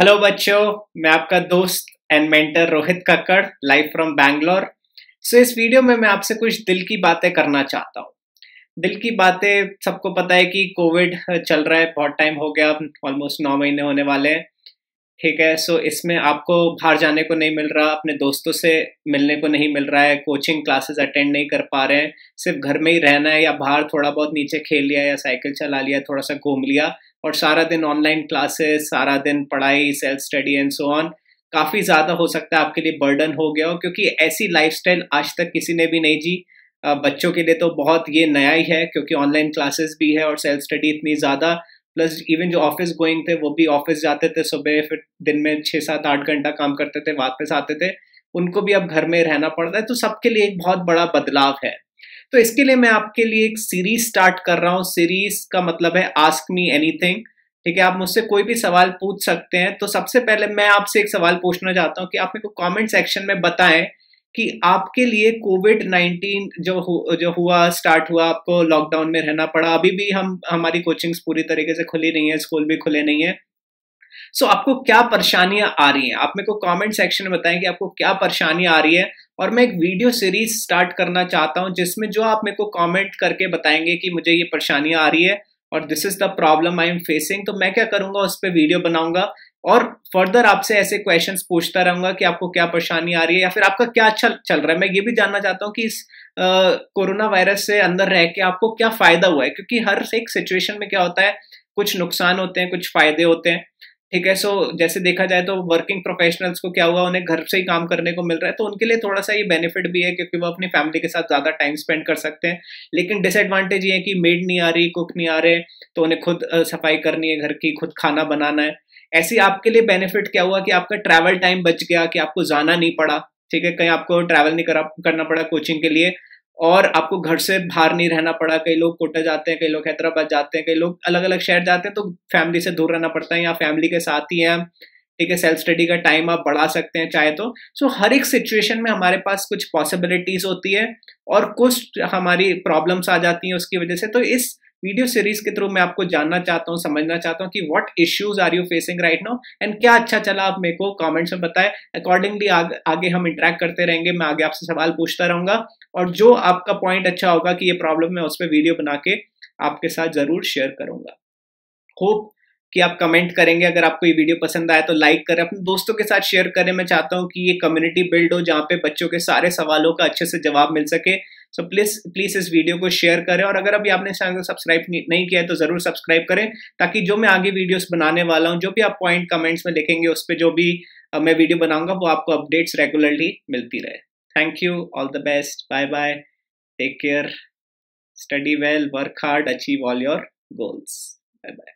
hello बच्चों मैं आपका दोस्त and mentor Rohit Kakkar live from Bangalore so इस वीडियो में मैं आपसे कुछ दिल की बातें करना चाहता हूँ दिल की बातें सबको पता है कि कोविड चल रहा है बहुत टाइम हो गया ऑलमोस्ट नौ महीने होने वाले हैं ठीक है सो so इसमें आपको बाहर जाने को नहीं मिल रहा अपने दोस्तों से मिलने को नहीं मिल रहा है कोचिंग क्लासेस अटेंड नहीं कर पा रहे हैं सिर्फ घर में ही रहना है या बाहर थोड़ा बहुत नीचे खेल लिया या साइकिल चला लिया थोड़ा सा घूम लिया और सारा दिन ऑनलाइन क्लासेस सारा दिन पढ़ाई self study and so on काफ़ी ज़्यादा हो सकता है आपके लिए बर्डन हो गया हो क्योंकि ऐसी लाइफ आज तक किसी ने भी नहीं जी बच्चों के लिए तो बहुत ये नया ही है क्योंकि ऑनलाइन क्लासेस भी है और सेल्फ स्टडी इतनी ज़्यादा प्लस इवन जो ऑफिस गोइंग थे वो भी ऑफिस जाते थे सुबह फिर दिन में छः सात आठ घंटा काम करते थे वापस आते थे उनको भी अब घर में रहना पड़ता है तो सबके लिए एक बहुत बड़ा बदलाव है तो इसके लिए मैं आपके लिए एक सीरीज स्टार्ट कर रहा हूँ सीरीज का मतलब है आस्क मी एनीथिंग ठीक है आप मुझसे कोई भी सवाल पूछ सकते हैं तो सबसे पहले मैं आपसे एक सवाल पूछना चाहता हूँ कि आप मेरे को कमेंट सेक्शन में बताएं कि आपके लिए कोविड नाइन्टीन जो हु, जो हुआ स्टार्ट हुआ आपको लॉकडाउन में रहना पड़ा अभी भी हम हमारी कोचिंग्स पूरी तरीके से खुली नहीं है स्कूल भी खुले नहीं है सो so, आपको क्या परेशानियां आ रही हैं आप मेरे को कमेंट सेक्शन में बताएं कि आपको क्या परेशानियां आ रही है और मैं एक वीडियो सीरीज स्टार्ट करना चाहता हूँ जिसमें जो आप मेरे को कमेंट करके बताएंगे कि मुझे ये परेशानियाँ आ रही है और this is the problem I am facing तो मैं क्या करूँगा उस पर वीडियो बनाऊंगा और फर्दर आपसे ऐसे क्वेश्चंस पूछता रहूंगा कि आपको क्या परेशानी आ रही है या फिर आपका क्या अच्छा चल रहा है मैं ये भी जानना चाहता हूँ कि इस कोरोना वायरस से अंदर रह के आपको क्या फायदा हुआ है क्योंकि हर एक सिचुएशन में क्या होता है कुछ नुकसान होते हैं कुछ फायदे होते हैं ठीक है सो जैसे देखा जाए तो वर्किंग प्रोफेशनल्स को क्या हुआ उन्हें घर से ही काम करने को मिल रहा है तो उनके लिए थोड़ा सा ये बेनिफिट भी है क्योंकि वो अपनी फैमिली के साथ ज़्यादा टाइम स्पेंड कर सकते हैं लेकिन डिसएडवांटेज ये है कि मेड नहीं आ रही कुक नहीं आ रहे तो उन्हें खुद सफाई करनी है घर की खुद खाना बनाना है ऐसी आपके लिए बेनिफिट क्या हुआ कि आपका ट्रैवल टाइम बच गया कि आपको जाना नहीं पड़ा ठीक है कहीं आपको ट्रैवल नहीं करा करना पड़ा कोचिंग के लिए और आपको घर से बाहर नहीं रहना पड़ा कई लोग कोटा जाते हैं कई लोग हैदराबाद जाते हैं कई लोग अलग अलग शहर जाते हैं तो फैमिली से दूर रहना पड़ता है या फैमिली के साथ ही हैं ठीक है सेल्फ स्टडी का टाइम आप बढ़ा सकते हैं चाहे तो सो so, हर एक सिचुएशन में हमारे पास कुछ पॉसिबिलिटीज होती है और कुछ हमारी प्रॉब्लम्स आ जाती हैं उसकी वजह से तो इस वीडियो सीरीज के थ्रू मैं आपको जानना चाहता हूँ समझना चाहता हूँ कि what issues are you facing right now and क्या अच्छा चला आप मेरे को कॉमेंट्स में बताएं अकॉर्डिंगली आग, आगे हम इंटरेक्ट करते रहेंगे मैं आगे आपसे सवाल पूछता रहूंगा और जो आपका पॉइंट अच्छा होगा कि ये प्रॉब्लम है उस पर वीडियो बना के आपके साथ जरूर शेयर करूंगा होप कि आप कमेंट करेंगे अगर आपको ये वीडियो पसंद आया तो लाइक करें अपने दोस्तों के साथ शेयर करें मैं चाहता हूँ कि ये कम्युनिटी बिल्ड हो जहाँ पे बच्चों के सारे सवालों का अच्छे से जवाब मिल सके सो प्लीज प्लीज इस वीडियो को शेयर करें और अगर अभी आपने चैनल सब्सक्राइब नहीं किया है तो जरूर सब्सक्राइब करें ताकि जो मैं आगे वीडियोस बनाने वाला हूँ जो भी आप पॉइंट कमेंट्स में लिखेंगे उस पर जो भी मैं वीडियो बनाऊंगा वो आपको अपडेट्स रेगुलरली मिलती रहे thank you all the best bye bye take care study well work hard achieve all your goals bye bye